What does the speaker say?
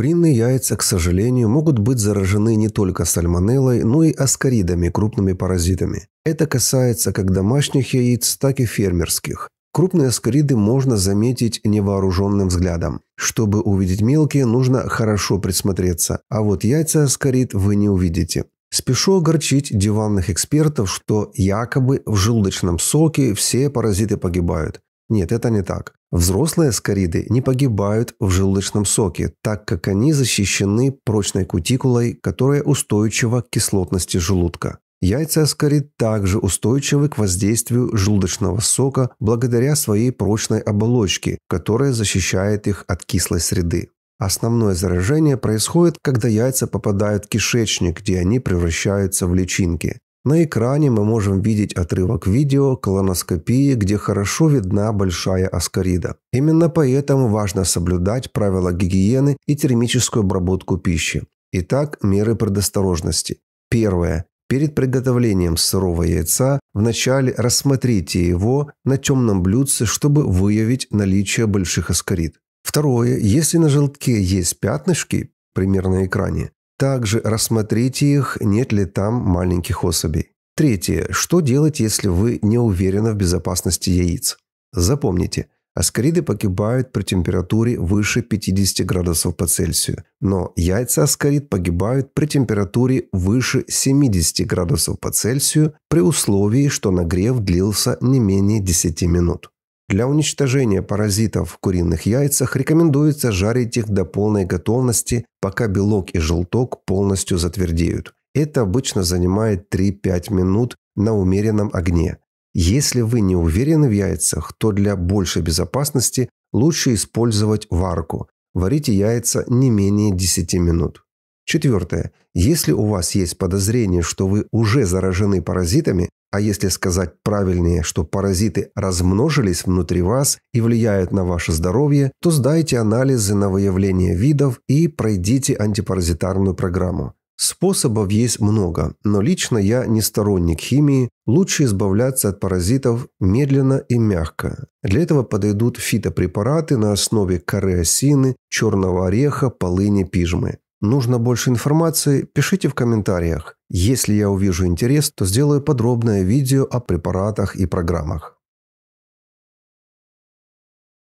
Куриные яйца, к сожалению, могут быть заражены не только сальмонеллой, но и аскаридами, крупными паразитами. Это касается как домашних яиц, так и фермерских. Крупные аскариды можно заметить невооруженным взглядом. Чтобы увидеть мелкие, нужно хорошо присмотреться, а вот яйца аскарид вы не увидите. Спешу огорчить диванных экспертов, что якобы в желудочном соке все паразиты погибают. Нет, это не так. Взрослые скориды не погибают в желудочном соке, так как они защищены прочной кутикулой, которая устойчива к кислотности желудка. Яйца аскорид также устойчивы к воздействию желудочного сока благодаря своей прочной оболочке, которая защищает их от кислой среды. Основное заражение происходит, когда яйца попадают в кишечник, где они превращаются в личинки. На экране мы можем видеть отрывок видео колоноскопии, где хорошо видна большая аскарида. Именно поэтому важно соблюдать правила гигиены и термическую обработку пищи. Итак, меры предосторожности. Первое. Перед приготовлением сырого яйца вначале рассмотрите его на темном блюдце, чтобы выявить наличие больших аскарид. Второе. Если на желтке есть пятнышки, примерно на экране, также рассмотрите их, нет ли там маленьких особей. Третье. Что делать, если вы не уверены в безопасности яиц? Запомните, аскариды погибают при температуре выше 50 градусов по Цельсию, но яйца аскарид погибают при температуре выше 70 градусов по Цельсию при условии, что нагрев длился не менее 10 минут. Для уничтожения паразитов в куриных яйцах рекомендуется жарить их до полной готовности, пока белок и желток полностью затвердеют. Это обычно занимает 3-5 минут на умеренном огне. Если вы не уверены в яйцах, то для большей безопасности лучше использовать варку. Варите яйца не менее 10 минут. Четвертое. Если у вас есть подозрение, что вы уже заражены паразитами, а если сказать правильнее, что паразиты размножились внутри вас и влияют на ваше здоровье, то сдайте анализы на выявление видов и пройдите антипаразитарную программу. Способов есть много, но лично я не сторонник химии, лучше избавляться от паразитов медленно и мягко. Для этого подойдут фитопрепараты на основе коры черного ореха, полыни, пижмы. Нужно больше информации? Пишите в комментариях. Если я увижу интерес, то сделаю подробное видео о препаратах и программах.